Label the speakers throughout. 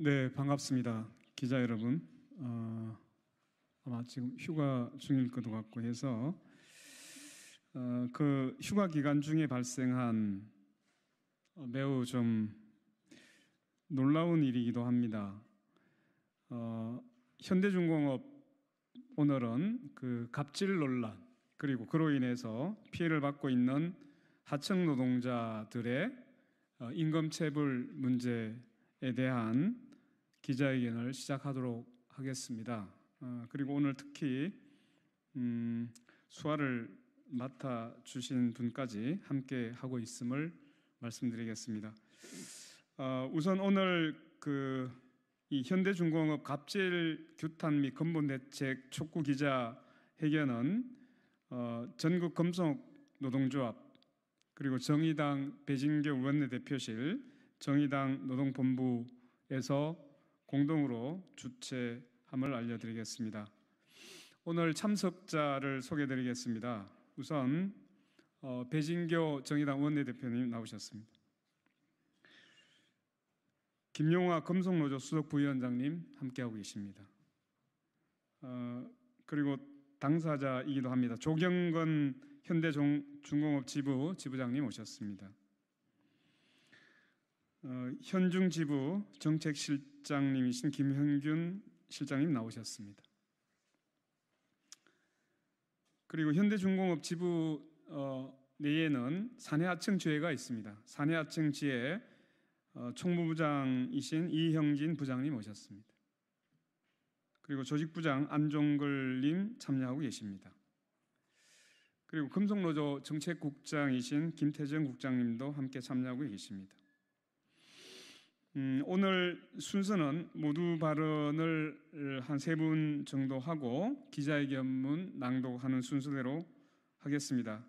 Speaker 1: 네, 반갑습니다. 기자 여러분. 어, 아마 지금 휴가 중일 것 같고 해서 어, 그 휴가 기간 중에 발생한 어, 매우 좀 놀라운 일이기도 합니다. 어, 현대중공업 오늘은 그 갑질 논란 그리고 그로 인해서 피해를 받고 있는 하청 노동자들의 어, 임금 체불 문제에 대한 기자회견을 시작하도록 하겠습니다. 어, 그리고 오늘 특히 음, 수화를 맡아 주신 분까지 함께 하고 있음을 말씀드리겠습니다. 어, 우선 오늘 그이 현대중공업 갑질 규탄 및 근본 대책 촉구 기자 회견은 어, 전국 검성 노동조합 그리고 정의당 배진교 원내대표실 정의당 노동본부에서 공동으로 주최함을 알려드리겠습니다. 오늘 참석자를 소개드리겠습니다. 우선 어, 배진교 정의당 원내대표님 나오셨습니다. 김용화 금속노조 수석 부위원장님 함께하고 계십니다. 어, 그리고 당사자이기도 합니다. 조경건 현대중공업 지부 지부장님 오셨습니다. 어, 현중지부 정책실장님이신 김현균 실장님 나오셨습니다. 그리고 현대중공업 지부 어, 내에는 사내하층 지회가 있습니다. 사내하층 지회 어, 총무부장이신 이형진 부장님 오셨습니다. 그리고 조직부장 안종걸님 참여하고 계십니다. 그리고 금속노조 정책국장이신 김태정 국장님도 함께 참여하고 계십니다. 음, 오늘 순서는 모두 발언을 한 세 분 정도 하고 기자회견문 낭독하는 순서대로 하겠습니다.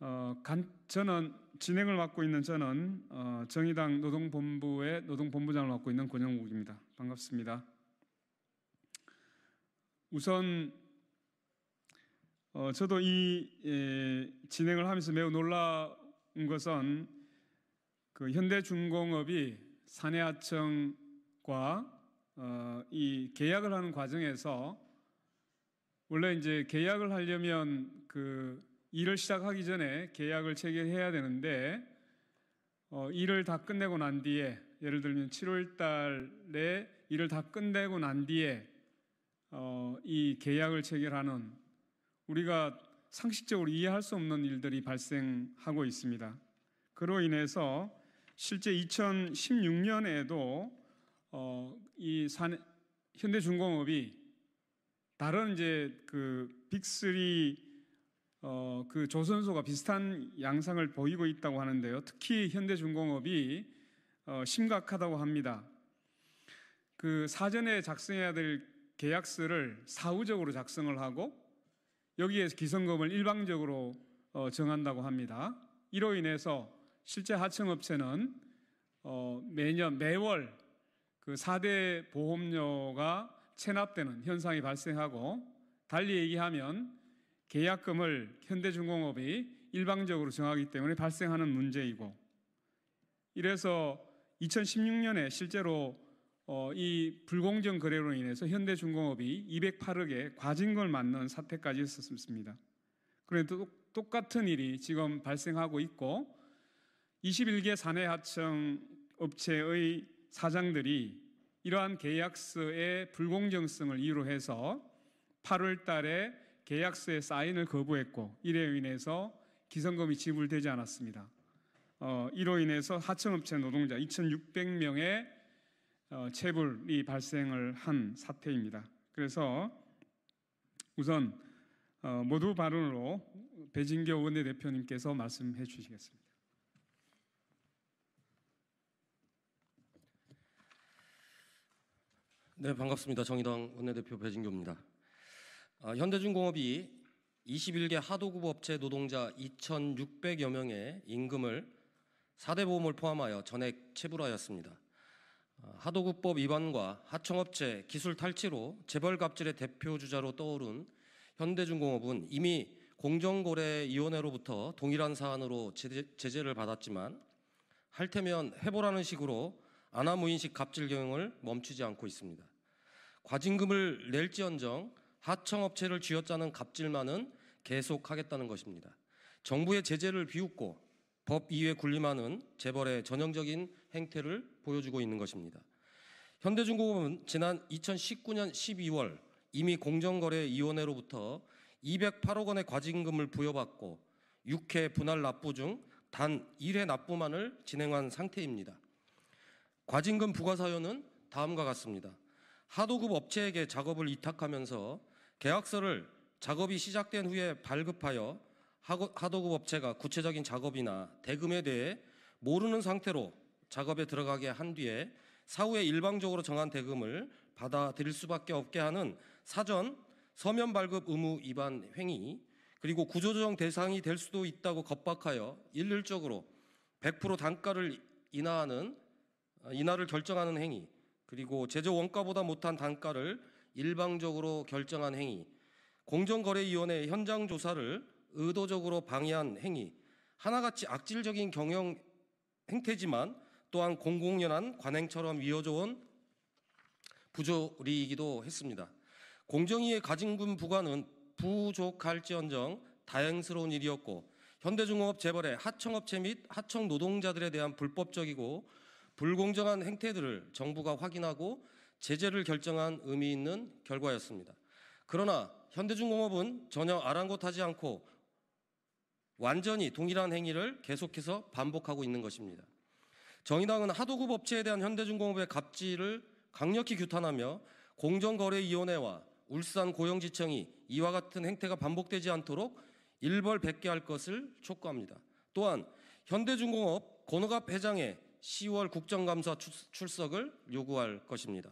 Speaker 1: 어, 간, 저는 진행을 맡고 있는 저는 어, 정의당 노동본부의 노동본부장을 맡고 있는 권영욱입니다. 반갑습니다. 우선 어, 저도 이 예, 진행을 하면서 매우 놀라운 것은 그 현대중공업이 산해아청과 어, 이 계약을 하는 과정에서 원래 이제 계약을 하려면 그 일을 시작하기 전에 계약을 체결해야 되는데 어, 일을 다 끝내고 난 뒤에 예를 들면 7월 달에 일을 다 끝내고 난 뒤에 어, 이 계약을 체결하는 우리가 상식적으로 이해할 수 없는 일들이 발생하고 있습니다. 그로 인해서 실제 2016년에도 어, 이 산, 현대중공업이 다른 이제 그 빅3 어, 그 조선소가 비슷한 양상을 보이고 있다고 하는데요. 특히 현대중공업이 어, 심각하다고 합니다. 그 사전에 작성해야 될 계약서를 사후적으로 작성을 하고 여기에 서 기성금을 일방적으로 어, 정한다고 합니다. 이로 인해서 실제 하청업체는 어, 매년 매월 그 4대 보험료가 체납되는 현상이 발생하고 달리 얘기하면 계약금을 현대중공업이 일방적으로 정하기 때문에 발생하는 문제이고 이래서 2016년에 실제로 어, 이 불공정 거래로 인해서 현대중공업이 208억의 과징금을 맞는 사태까지 있었습니다. 그런데 똑같은 일이 지금 발생하고 있고 21개 사내 하청 업체의 사장들이 이러한 계약서의 불공정성을 이유로 해서 8월 달에 계약서의 사인을 거부했고 이에 인해서 기성금이 지불되지 않았습니다. 어, 이로 인해서 하청업체 노동자 2,600명의 어, 체불이 발생을 한 사태입니다. 그래서 우선 어, 모두 발언으로 배진교 원내대표님께서 말씀해 주시겠습니다.
Speaker 2: 네, 반갑습니다. 정의당 원내대표 배진규입니다 아, 현대중공업이 21개 하도급 업체 노동자 2,600여 명의 임금을 4대 보험을 포함하여 전액 체불하였습니다. 아, 하도급법 위반과 하청업체 기술 탈취로 재벌 갑질의 대표 주자로 떠오른 현대중공업은 이미 공정거래위원회로부터 동일한 사안으로 제재를 받았지만 할테면 해보라는 식으로 아나무인식 갑질 경영을 멈추지 않고 있습니다. 과징금을 낼지언정 하청업체를 쥐어짜는 갑질만은 계속하겠다는 것입니다. 정부의 제재를 비웃고 법 이외 군림하는 재벌의 전형적인 행태를 보여주고 있는 것입니다. 현대중공업은 지난 2019년 12월 이미 공정거래위원회로부터 208억 원의 과징금을 부여받고 6회 분할 납부 중 단 1회 납부만을 진행한 상태입니다. 과징금 부과 사유는 다음과 같습니다. 하도급 업체에게 작업을 이탁하면서 계약서를 작업이 시작된 후에 발급하여 하도급 업체가 구체적인 작업이나 대금에 대해 모르는 상태로 작업에 들어가게 한 뒤에 사후에 일방적으로 정한 대금을 받아들일 수밖에 없게 하는 사전 서면 발급 의무 위반 행위 그리고 구조조정 대상이 될 수도 있다고 겁박하여 일률적으로 100% 단가를 인하하는 어, 인하를 결정하는 행위 그리고 제조 원가보다 못한 단가를 일방적으로 결정한 행위, 공정거래위원회 현장 조사를 의도적으로 방해한 행위, 하나같이 악질적인 경영 행태지만 또한 공공연한 관행처럼 이어져 온 부조리이기도 했습니다. 공정위의 가진군 부과는 부족할지언정 다행스러운 일이었고 현대중공업 재벌의 하청업체 및 하청 노동자들에 대한 불법적이고 불공정한 행태들을 정부가 확인하고 제재를 결정한 의미 있는 결과였습니다. 그러나 현대중공업은 전혀 아랑곳하지 않고 완전히 동일한 행위를 계속해서 반복하고 있는 것입니다. 정의당은 하도급 업체에 대한 현대중공업의 갑질을 강력히 규탄하며 공정거래위원회와 울산 고용지청이 이와 같은 행태가 반복되지 않도록 일벌백계할 것을 촉구합니다. 또한 현대중공업 권호갑 회장의 10월 국정감사 출석을 요구할 것입니다.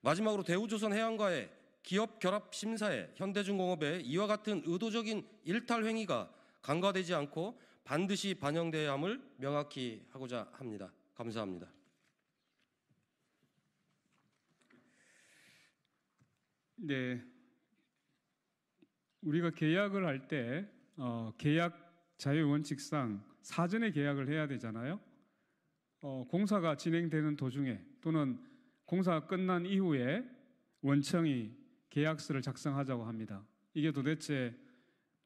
Speaker 2: 마지막으로 대우조선 해양과의 기업 결합 심사에 현대중공업의 이와 같은 의도적인 일탈 행위가 간과되지 않고 반드시 반영돼야 함을 명확히 하고자 합니다. 감사합니다. 네.
Speaker 1: 우리가 계약을 할때 어, 계약 자유 원칙상 사전에 계약을 해야 되잖아요. 어, 공사가 진행되는 도중에 또는 공사가 끝난 이후에 원청이 계약서를 작성하자고 합니다. 이게 도대체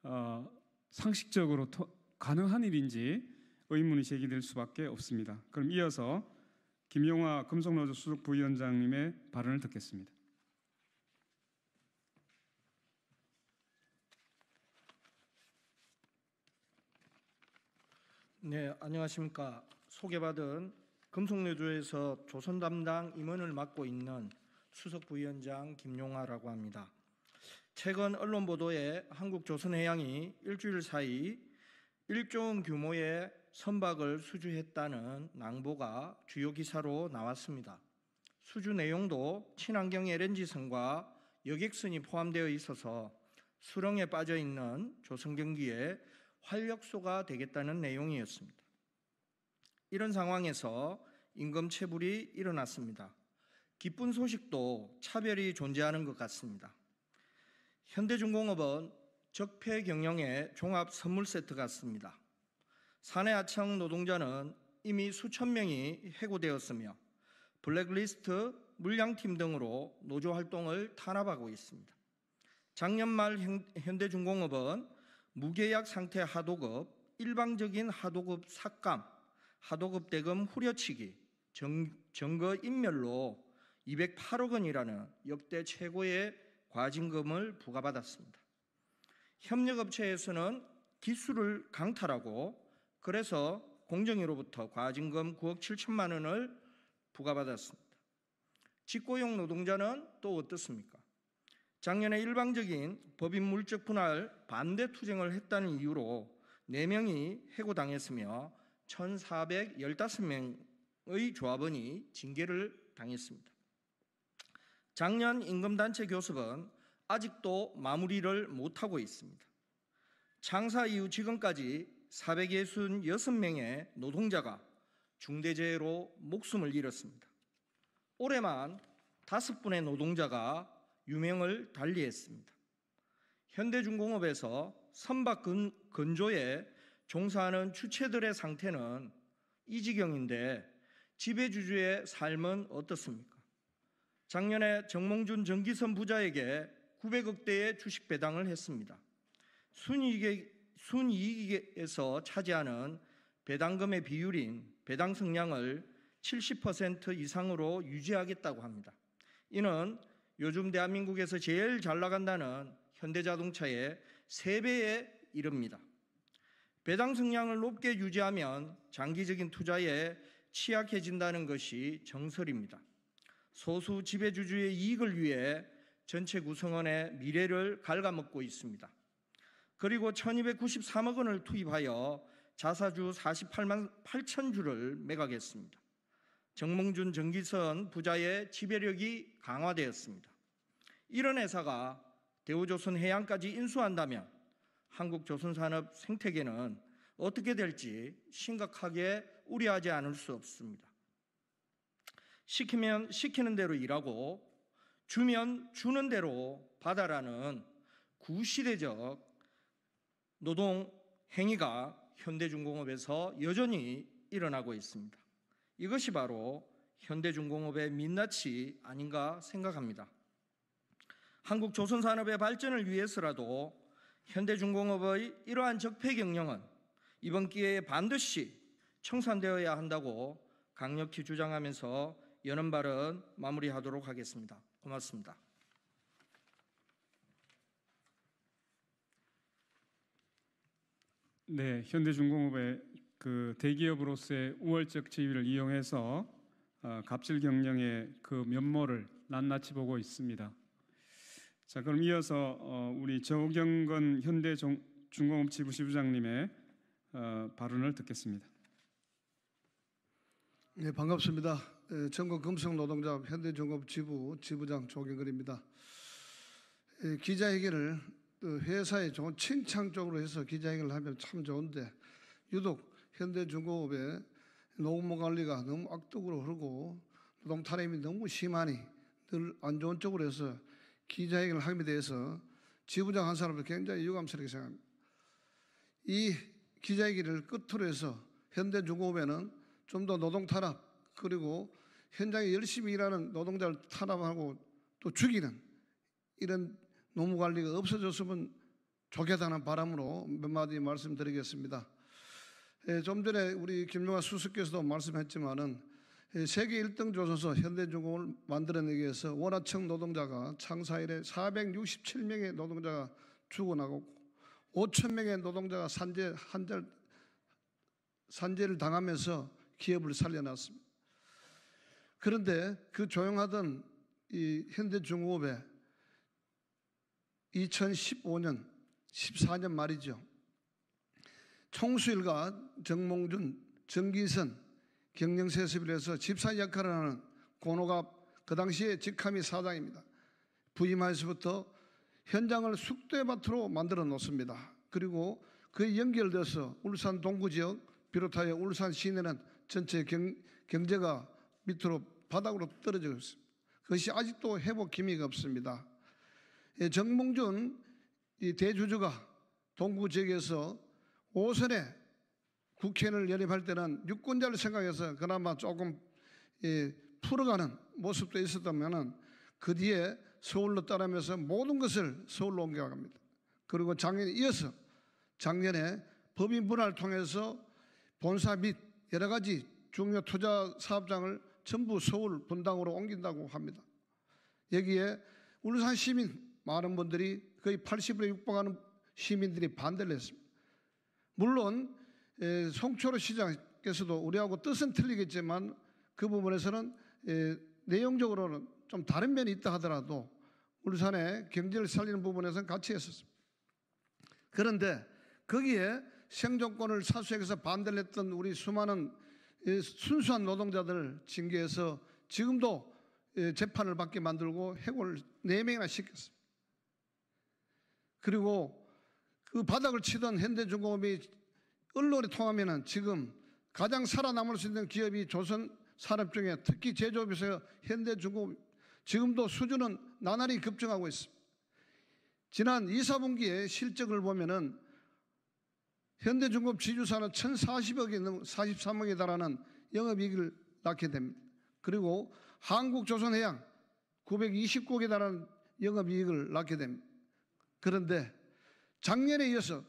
Speaker 1: 어, 상식적으로 토, 가능한 일인지 의문이 제기될 수밖에 없습니다. 그럼 이어서 김용화 금속노조 수석 부위원장님의 발언을 듣겠습니다.
Speaker 3: 네, 안녕하십니까. 소개받은 금속내조에서 조선 담당 임원을 맡고 있는 수석 부위원장 김용하라고 합니다. 최근 언론 보도에 한국조선해양이 일주일 사이 일종 규모의 선박을 수주했다는 낭보가 주요 기사로 나왔습니다. 수주 내용도 친환경 LNG선과 여객선이 포함되어 있어서 수렁에 빠져 있는 조선경기에 활력소가 되겠다는 내용이었습니다. 이런 상황에서 임금 체불이 일어났습니다. 기쁜 소식도 차별이 존재하는 것 같습니다. 현대중공업은 적폐 경영의 종합 선물 세트 같습니다. 사내 하청 노동자는 이미 수천 명이 해고되었으며 블랙리스트, 물량팀 등으로 노조 활동을 탄압하고 있습니다. 작년 말 현대중공업은 무계약 상태 하도급, 일방적인 하도급 삭감, 하도급 대금 후려치기, 정, 증거 인멸로 208억 원이라는 역대 최고의 과징금을 부과받았습니다. 협력업체에서는 기술을 강탈하고 그래서 공정위로부터 과징금 9억 7천만 원을 부과받았습니다. 직고용 노동자는 또 어떻습니까? 작년에 일방적인 법인 물적 분할 반대 투쟁을 했다는 이유로 4명이 해고당했으며 1,415명의 조합원이 징계를 당했습니다. 작년 임금단체 교습은 아직도 마무리를 못하고 있습니다. 창사 이후 지금까지 466명의 노동자가 중대재해로 목숨을 잃었습니다. 올해만 다섯 분의 노동자가 유명을 달리했습니다. 현대중공업에서 선박 근, 건조에 종사하는 주체들의 상태는 이 지경인데 지배주주의 삶은 어떻습니까? 작년에 정몽준 전기선 부자에게 900억대의 주식 배당을 했습니다. 순이익에, 순이익에서 차지하는 배당금의 비율인 배당 성량을 70% 이상으로 유지하겠다고 합니다. 이는 요즘 대한민국에서 제일 잘 나간다는 현대자동차의 3배에 이릅니다. 배당 성량을 높게 유지하면 장기적인 투자에 취약해진다는 것이 정설입니다. 소수 지배주주의 이익을 위해 전체 구성원의 미래를 갉아먹고 있습니다. 그리고 1293억 원을 투입하여 자사주 48만 8천 주를 매각했습니다. 정몽준 정기선 부자의 지배력이 강화되었습니다. 이런 회사가 대우조선 해양까지 인수한다면 한국 조선산업 생태계는 어떻게 될지 심각하게 우려하지 않을 수 없습니다. 시키면 시키는 대로 일하고 주면 주는 대로 받아라는 구시대적 노동 행위가 현대중공업에서 여전히 일어나고 있습니다. 이것이 바로 현대중공업의 민낯이 아닌가 생각합니다. 한국 조선산업의 발전을 위해서라도 현대중공업의 이러한 적폐 경영은 이번 기회에 반드시 청산되어야 한다고 강력히 주장하면서 여는 발언 마무리하도록 하겠습니다. 고맙습니다.
Speaker 1: 네, 현대중공업의 그 대기업으로서의 우월적 지위를 이용해서 어, 갑질 경영의 그 면모를 낱낱이 보고 있습니다. 자, 그럼 이어서 어, 우리 조경건 현대 중공업지부 지부장님의 어, 발언을 듣겠습니다.
Speaker 4: 네, 반갑습니다. 예, 전국 금속노동자 현대중업지부 지부장 조경건입니다. 예, 기자회견을 회사에 좋은 칭찬적으로 해서 기자회견을 하면 참 좋은데 유독 현대중공업의 노무 관리가 너무 악덕으로 흐르고 노동 탄압이 너무 심하니 늘 안 좋은 쪽으로 해서 기자회견을 함에 대해서 지부장 한 사람도 굉장히 유감스럽게 생각합니다. 이 기자회견을 끝으로 해서 현대중공업에는 좀 더 노동 탄압 그리고 현장에 열심히 일하는 노동자를 탄압하고 또 죽이는 이런 노무 관리가 없어졌으면 좋겠다는 바람으로 몇 마디 말씀드리겠습니다. 예, 좀 전에 우리 김용화 수석께서도 말씀했지만은 예, 세계 1등 조선소 현대중공업을 만들어내기 위해서 원화청 노동자가 창사일에 467명의 노동자가 죽어나고 갔 5천 명의 노동자가 산재 한절 산재를 당하면서 기업을 살려놨습니다. 그런데 그 조용하던 이 현대중공업에 2015년 14년 말이죠. 총수일과 정몽준, 정기선, 경영세습을해서 집사 역할을 하는 고노갑 그 당시에 직함이 사장입니다. 부임하에서부터 현장을 숙대밭으로 만들어 놓습니다. 그리고 그에 연결돼서 울산 동구 지역 비롯하여 울산 시내는 전체 경, 경제가 밑으로 바닥으로 떨어지고 있습니다. 그것이 아직도 회복 기미가 없습니다. 예, 정몽준 이 대주주가 동구 지역에서 오선에 국회의을 연입할 때는 유권자를 생각해서 그나마 조금 예, 풀어가는 모습도 있었다면그 뒤에 서울로 따라면서 모든 것을 서울로 옮겨갑니다. 그리고 작년에 이어서 작년에 법인 분할을 통해서 본사 및 여러 가지 중요 투자 사업장을 전부 서울 분당으로 옮긴다고 합니다. 여기에 울산 시민 많은 분들이 거의 80%에 육박하는 시민들이 반대를 했습니다. 물론 송초로 시장께서도 우리하고 뜻은 틀리겠지만 그 부분에서는 내용적으로는 좀 다른 면이 있다 하더라도 울산의 경제를 살리는 부분에서는 같이 했었습니다. 그런데 거기에 생존권을 사수에서 반대를 했던 우리 수많은 순수한 노동자들을 징계해서 지금도 재판을 받게 만들고 해고를 4명이나 시켰습니다. 그리고 그 바닥을 치던 현대중공업이 언론이 통하면은 지금 가장 살아남을 수 있는 기업이 조선 산업 중에 특히 제조업에서 현대중공업 지금도 수준은 나날이 급증하고 있습니다. 지난 2, 4분기에 실적을 보면은 현대중공업 지주사는 1,040억이 넘, 43억에 달하는 영업이익을 낳게 됩니다. 그리고 한국조선해양 929억에 달하는 영업이익을 낳게 됩니다. 그런데 작년에 이어서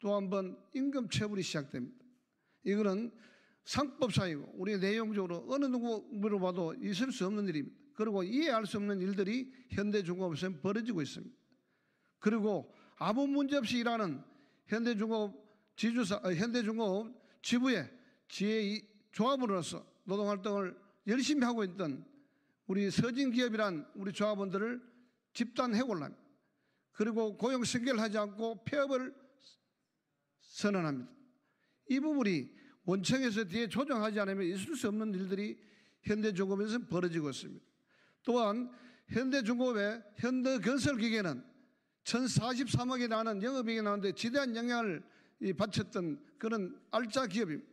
Speaker 4: 또한번 임금 체불이 시작됩니다. 이거는 상법사이고 우리의 내용적으로 어느 누구물어 봐도 있을 수 없는 일입니다. 그리고 이해할 수 없는 일들이 현대중공업에서 벌어지고 있습니다. 그리고 아무 문제 없이 일하는 현대중공업 지주사, 아, 현대중공업 지부의 지혜 조합으로서 노동활동을 열심히 하고 있던 우리 서진기업이란 우리 조합원들을 집단 해골랍니다. 그리고 고용 승계를 하지 않고 폐업을 선언합니다. 이 부분이 원청에서 뒤에 조정하지 않으면 있을 수 없는 일들이 현대중공업에서 벌어지고 있습니다. 또한 현대중공업의 현대건설기계는 1043억이 나는 영업이익이 나는데 지대한 영향을 바쳤던 그런 알짜 기업입니다.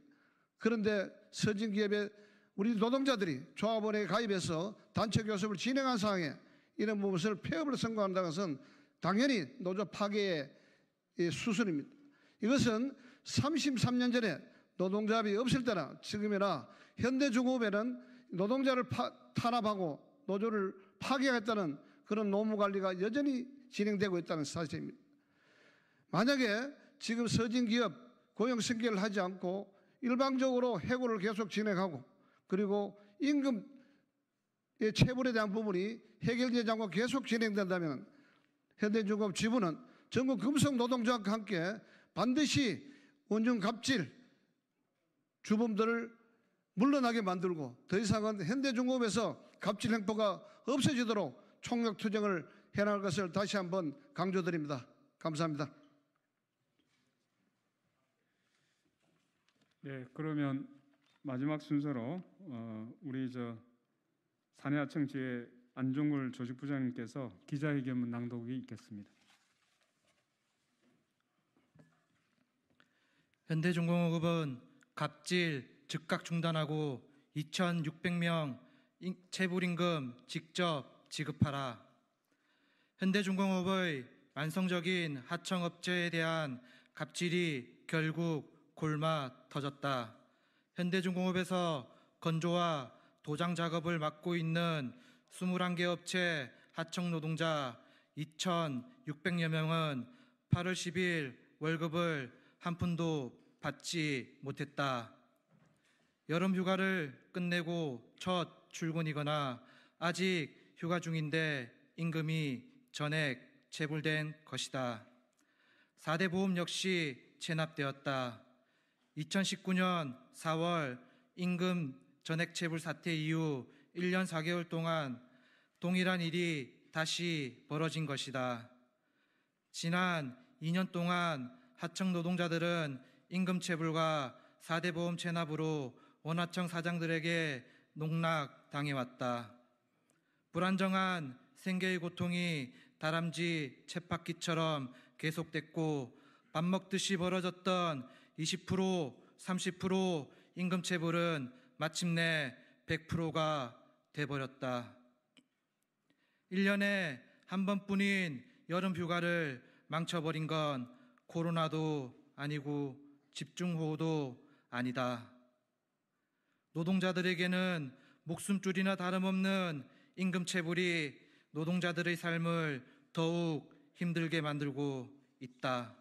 Speaker 4: 그런데 서진 기업의 우리 노동자들이 조합원에 가입해서 단체 교섭을 진행한 상황에 이런 부분을 폐업을 선고한다는 것은 당연히 노조 파괴의 수순입니다. 이것은 33년 전에 노동자합이 없을 때나 지금이나 현대중업에는 노동자를 파, 탄압하고 노조를 파괴하겠다는 그런 노무관리가 여전히 진행되고 있다는 사실입니다. 만약에 지금 서진기업 고용 승계를 하지 않고 일방적으로 해고를 계속 진행하고 그리고 임금의 예, 체불에 대한 부분이 해결되지 않고 계속 진행된다면 현대중업 지부는 전국 금속 노동조합과 함께 반드시 원전 갑질 주범들을 물러나게 만들고 더 이상은 현대중공업에서 갑질 행포가 없어지도록 총력 투쟁을 해나갈 것을 다시 한번 강조드립니다. 감사합니다.
Speaker 1: 네, 그러면 마지막 순서로 어, 우리 저 사내하청 지회 안종걸 조직부장님께서 기자회견문 낭독이 있겠습니다.
Speaker 5: 현대중공업은 갑질 즉각 중단하고 2,600명 체불임금 직접 지급하라. 현대중공업의 만성적인 하청업체에 대한 갑질이 결국 골마 터졌다. 현대중공업에서 건조와 도장 작업을 맡고 있는 21개 업체 하청 노동자 2,600여 명은 8월 10일 월급을 한 푼도 받지 못했다. 여름 휴가를 끝내고 첫 출근이거나 아직 휴가 중인데 임금이 전액 체불된 것이다. 4대 보험 역시 체납되었다. 2019년 4월 임금 전액 체불 사태 이후 1년 4개월 동안 동일한 일이 다시 벌어진 것이다. 지난 2년 동안 하청 노동자들은 임금 체불과 4대 보험 체납으로 원화청 사장들에게 농락당해왔다. 불안정한 생계의 고통이 다람쥐 쳇바퀴처럼 계속됐고 밥 먹듯이 벌어졌던 20% 30% 임금 체불은 마침내 100%가 돼버렸다. 1년에 한 번뿐인 여름 휴가를 망쳐버린 건 코로나도 아니고 집중호우도 아니다. 노동자들에게는 목숨줄이나 다름없는 임금체불이 노동자들의 삶을 더욱 힘들게 만들고 있다.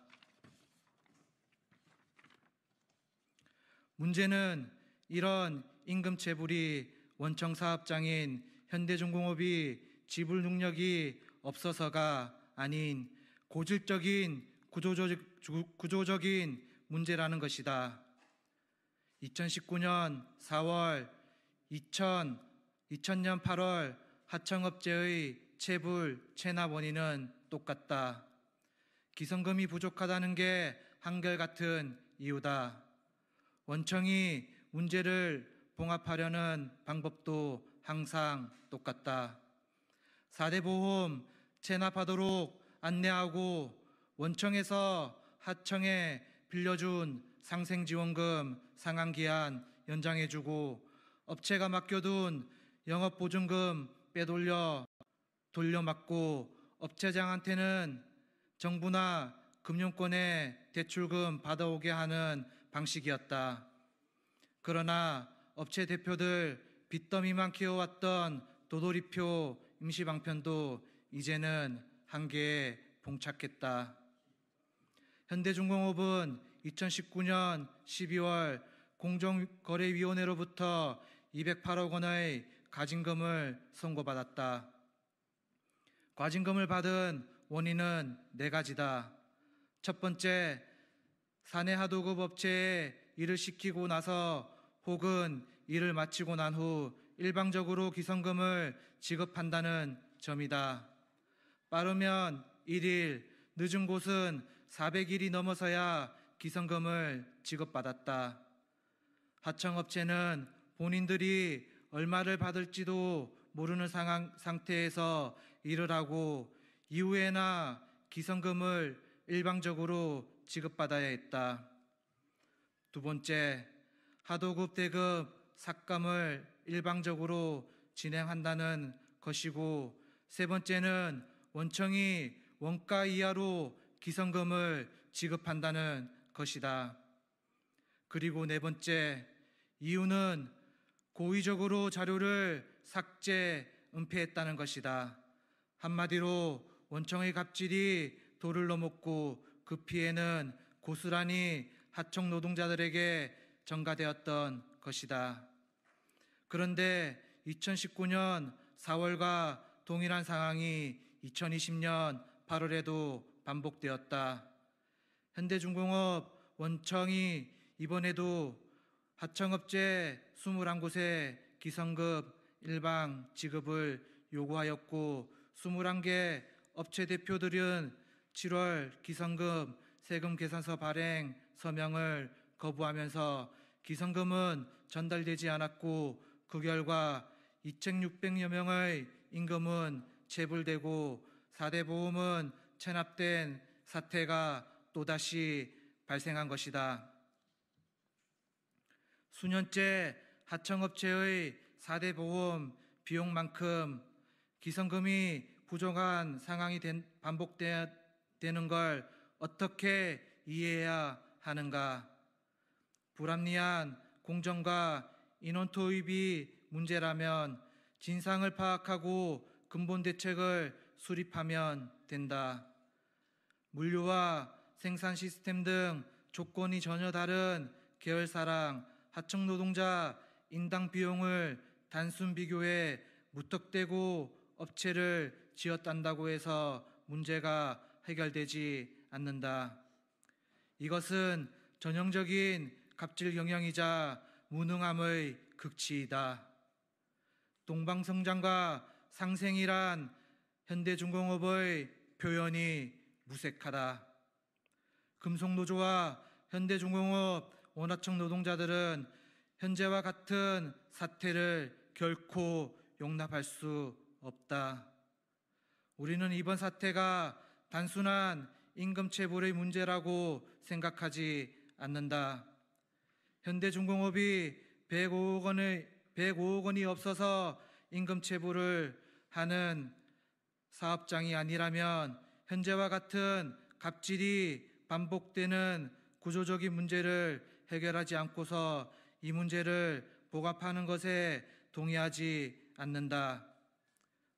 Speaker 5: 문제는 이런 임금체불이 원청사업장인 현대중공업이 지불 능력이 없어서가 아닌 고질적인 구조적, 구조적인 문제라는 것이다. 2019년 4월 2000, 2000년 8월 하청업체의 체불, 체납 원인은 똑같다. 기성금이 부족하다는 게 한결같은 이유다. 원청이 문제를 봉합하려는 방법도 항상 똑같다. 4대 보험 체납하도록 안내하고 원청에서 하청에 빌려준 상생지원금 상한기한 연장해주고 업체가 맡겨둔 영업보증금 빼돌려 돌려막고 업체장한테는 정부나 금융권에 대출금 받아오게 하는 방식이었다. 그러나 업체 대표들 빚더미만 키워왔던 도돌이표 임시방편도 이제는 한계에 봉착했다. 현대중공업은 2019년 12월 공정거래위원회로부터 208억 원의 가진금을 선고받았다. 과징금을 받은 원인은 네 가지다. 첫 번째, 사내 하도급 업체에 일을 시키고 나서 혹은 일을 마치고 난 후 일방적으로 기성금을 지급한다는 점이다. 빠르면 1일, 늦은 곳은 400일이 넘어서야 기성금을 지급받았다. 하청업체는 본인들이 얼마를 받을지도 모르는 상황, 상태에서 일을 하고 이후에나 기성금을 일방적으로 지급받아야 했다. 두 번째, 하도급 대급 삭감을 일방적으로 진행한다는 것이고 세 번째는 원청이 원가 이하로 기성금을 지급한다는 것이다. 그리고 네 번째, 이유는 고의적으로 자료를 삭제, 은폐했다는 것이다. 한마디로 원청의 갑질이 도를 넘었고 그 피해는 고스란히 하청 노동자들에게 전가되었던 것이다. 그런데 2019년 4월과 동일한 상황이 2020년 8월에도 반복되었다. 현대중공업 원청이 이번에도 하청업체 21곳에 기성급 일방 지급을 요구하였고 21개 업체 대표들은 7월 기성금 세금 계산서 발행 서명을 거부하면서 기성금은 전달되지 않았고 그 결과 2600여 명의 임금은 체불되고 4대 보험은 체납된 사태가 또다시 발생한 것이다. 수년째 하청업체의 4대 보험 비용만큼 기성금이 부족한 상황이 반복되는 걸 어떻게 이해해야 하는가? 불합리한 공정과 인원 투입이 문제라면 진상을 파악하고 근본 대책을 수립하면 된다. 물류와 생산 시스템 등 조건이 전혀 다른 계열사랑 하청 노동자 인당 비용을 단순 비교해 무턱대고 업체를 지었단다고 해서 문제가 해결되지 않는다. 이것은 전형적인 갑질 경영이자 무능함의 극치이다. 동방성장과 상생이란 현대중공업의 표현이 무색하다. 금속노조와 현대중공업, 원화청 노동자들은 현재와 같은 사태를 결코 용납할 수 없다. 우리는 이번 사태가 단순한 임금체불의 문제라고 생각하지 않는다. 현대중공업이 105억 원의 105억 원이 없어서 임금체불을 하는 사업장이 아니라면 현재와 같은 갑질이 반복되는 구조적인 문제를 해결하지 않고서 이 문제를 보합하는 것에 동의하지 않는다.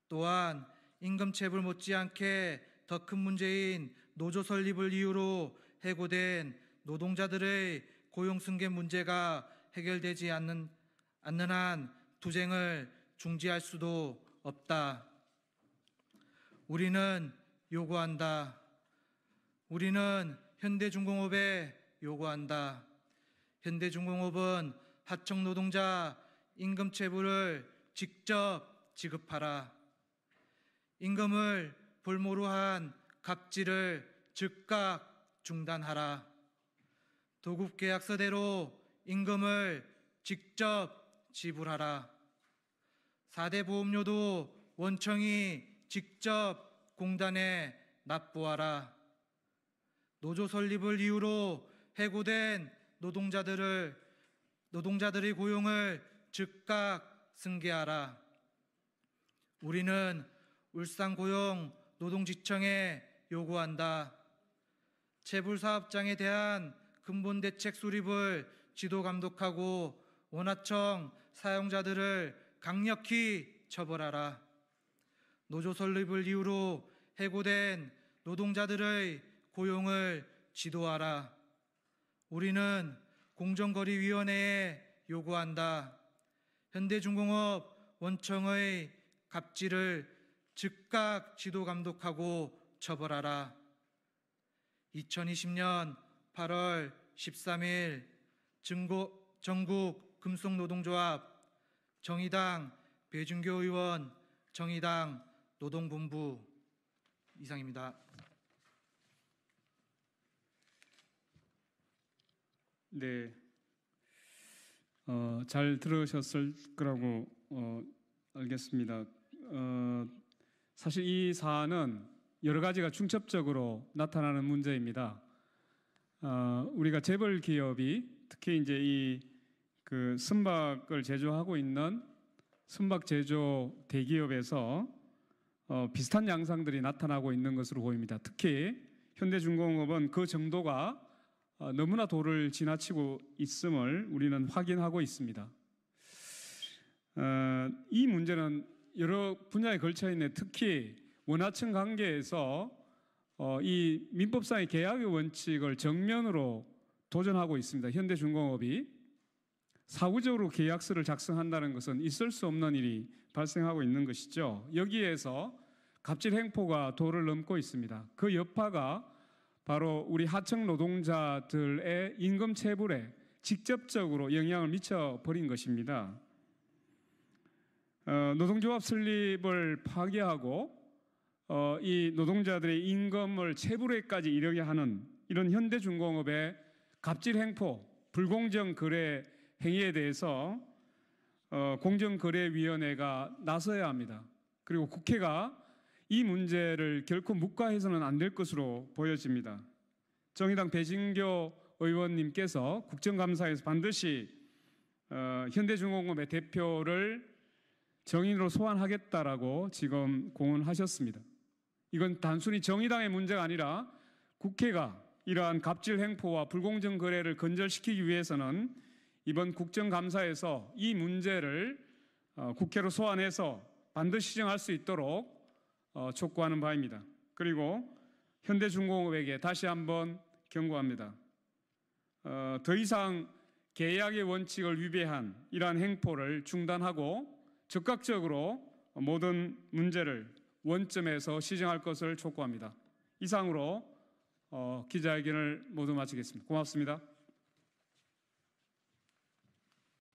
Speaker 5: 또한 임금체불 못지않게 더 큰 문제인 노조 설립을 이유로 해고된 노동자들의 고용 승계 문제가 해결되지 않는, 않는 한 투쟁을 중지할 수도 없다. 우리는 요구한다. 우리는 현대중공업에 요구한다. 현대중공업은 하청 노동자 임금 체불을 직접 지급하라. 임금을 볼모로 한 갑질을 즉각 중단하라. 도급 계약서대로 임금을 직접 지불하라. 4대 보험료도 원청이 직접 공단에 납부하라. 노조 설립을 이유로 해고된 노동자들을 노동자들의 고용을 즉각 승계하라. 우리는 울산 고용 노동지청에 요구한다. 재불사업장에 대한 근본 대책 수립을 지도 감독하고 원화청 사용자들을 강력히 처벌하라. 노조 설립을 이유로 해고된 노동자들의 고용을 지도하라. 우리는 공정거래위원회에 요구한다. 현대중공업 원청의 갑질을 즉각 지도 감독하고 처벌하라. 2020년 8월 13일 전국 금속노동조합 정의당 배준교 의원 정의당 노동본부 이상입니다. 네,
Speaker 1: 어, 잘 들으셨을 거라고 어, 알겠습니다. 어, 사실 이 사안은 여러 가지가 중첩적으로 나타나는 문제입니다. 어, 우리가 재벌 기업이 특히 이제 이그 선박을 제조하고 있는 선박 제조 대기업에서 어, 비슷한 양상들이 나타나고 있는 것으로 보입니다. 특히 현대중공업은 그 정도가 어, 너무나 도를 지나치고 있음을 우리는 확인하고 있습니다. 어, 이 문제는 여러 분야에 걸쳐 있는 특히 원화층 관계에서 어, 이 민법상의 계약의 원칙을 정면으로 도전하고 있습니다. 현대중공업이 사후적으로 계약서를 작성한다는 것은 있을 수 없는 일이 발생하고 있는 것이죠. 여기에서 갑질 행포가 도를 넘고 있습니다. 그 여파가 바로 우리 하청 노동자들의 임금 체불에 직접적으로 영향을 미쳐버린 것입니다. 어, 노동조합 설립을 파괴하고 어, 이 노동자들의 임금을 체불에까지 이르게 하는 이런 현대중공업의 갑질 행포, 불공정 거래 행위에 대해서 어, 공정거래위원회가 나서야 합니다. 그리고 국회가 이 문제를 결코 묵과해서는 안 될 것으로 보여집니다. 정의당 배진교 의원님께서 국정감사에서 반드시 어, 현대중공업의 대표를 정인으로 소환하겠다라고 지금 공언하셨습니다. 이건 단순히 정의당의 문제가 아니라 국회가 이러한 갑질 행포와 불공정 거래를 건절시키기 위해서는 이번 국정감사에서 이 문제를 어, 국회로 소환해서 반드시 시정할 수 있도록 어, 촉구하는 바입니다. 그리고 현대중공업에게 다시 한번 경고합니다. 어, 더 이상 계약의 원칙을 위배한 이러한 행포를 중단하고 적극적으로 모든 문제를 원점에서 시정할 것을 촉구합니다. 이상으로 기자회견을 모두 마치겠습니다. 고맙습니다.